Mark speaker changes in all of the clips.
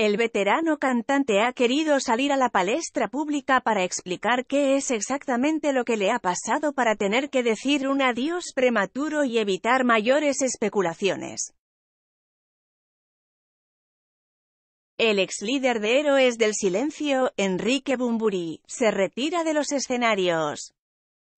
Speaker 1: El veterano cantante ha querido salir a la palestra pública para explicar qué es exactamente lo que le ha pasado para tener que decir un adiós prematuro y evitar mayores especulaciones. El ex líder de Héroes del Silencio, Enrique Bumburi, se retira de los escenarios.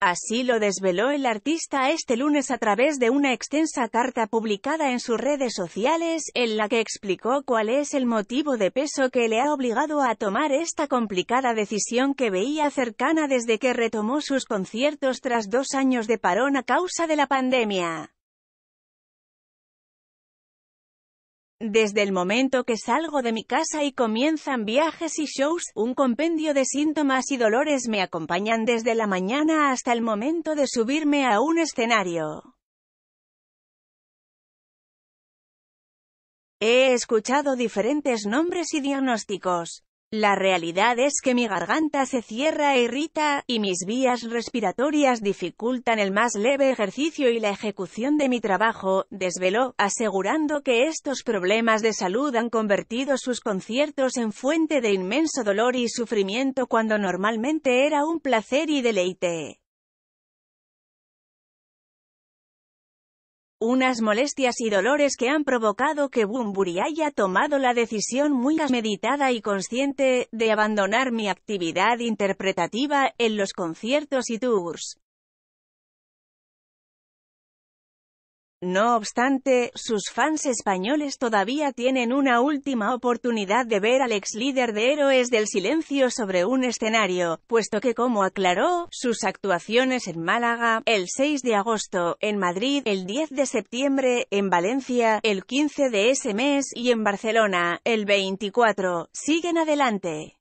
Speaker 1: Así lo desveló el artista este lunes a través de una extensa carta publicada en sus redes sociales, en la que explicó cuál es el motivo de peso que le ha obligado a tomar esta complicada decisión que veía cercana desde que retomó sus conciertos tras dos años de parón a causa de la pandemia. Desde el momento que salgo de mi casa y comienzan viajes y shows, un compendio de síntomas y dolores me acompañan desde la mañana hasta el momento de subirme a un escenario. He escuchado diferentes nombres y diagnósticos. La realidad es que mi garganta se cierra e irrita, y mis vías respiratorias dificultan el más leve ejercicio y la ejecución de mi trabajo, desveló, asegurando que estos problemas de salud han convertido sus conciertos en fuente de inmenso dolor y sufrimiento cuando normalmente era un placer y deleite. unas molestias y dolores que han provocado que Bumburi haya tomado la decisión muy meditada y consciente de abandonar mi actividad interpretativa en los conciertos y tours. No obstante, sus fans españoles todavía tienen una última oportunidad de ver al ex líder de Héroes del Silencio sobre un escenario, puesto que como aclaró, sus actuaciones en Málaga, el 6 de agosto, en Madrid, el 10 de septiembre, en Valencia, el 15 de ese mes y en Barcelona, el 24, siguen adelante.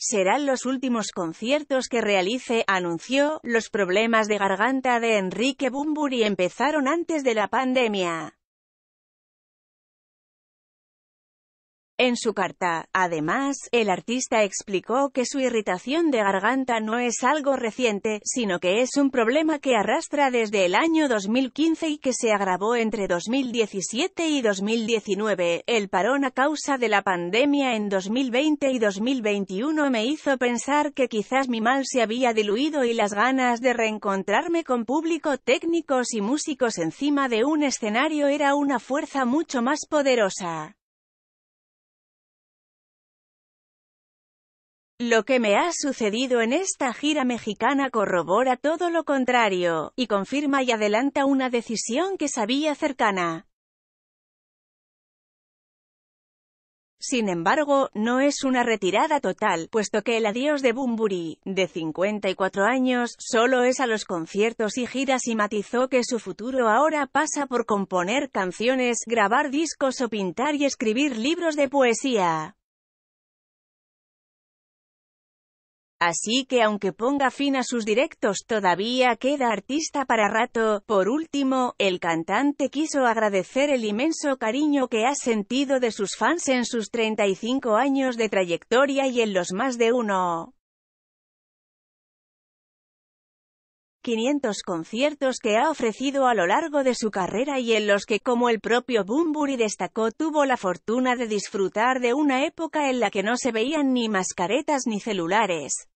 Speaker 1: Serán los últimos conciertos que realice, anunció. Los problemas de garganta de Enrique Bumburi empezaron antes de la pandemia. En su carta, además, el artista explicó que su irritación de garganta no es algo reciente, sino que es un problema que arrastra desde el año 2015 y que se agravó entre 2017 y 2019. El parón a causa de la pandemia en 2020 y 2021 me hizo pensar que quizás mi mal se había diluido y las ganas de reencontrarme con público, técnicos y músicos encima de un escenario era una fuerza mucho más poderosa. Lo que me ha sucedido en esta gira mexicana corrobora todo lo contrario, y confirma y adelanta una decisión que sabía cercana. Sin embargo, no es una retirada total, puesto que el adiós de Bumburi, de 54 años, solo es a los conciertos y giras y matizó que su futuro ahora pasa por componer canciones, grabar discos o pintar y escribir libros de poesía. Así que aunque ponga fin a sus directos todavía queda artista para rato. Por último, el cantante quiso agradecer el inmenso cariño que ha sentido de sus fans en sus 35 años de trayectoria y en los más de uno. 500 conciertos que ha ofrecido a lo largo de su carrera y en los que, como el propio Bunbury destacó, tuvo la fortuna de disfrutar de una época en la que no se veían ni mascaretas ni celulares.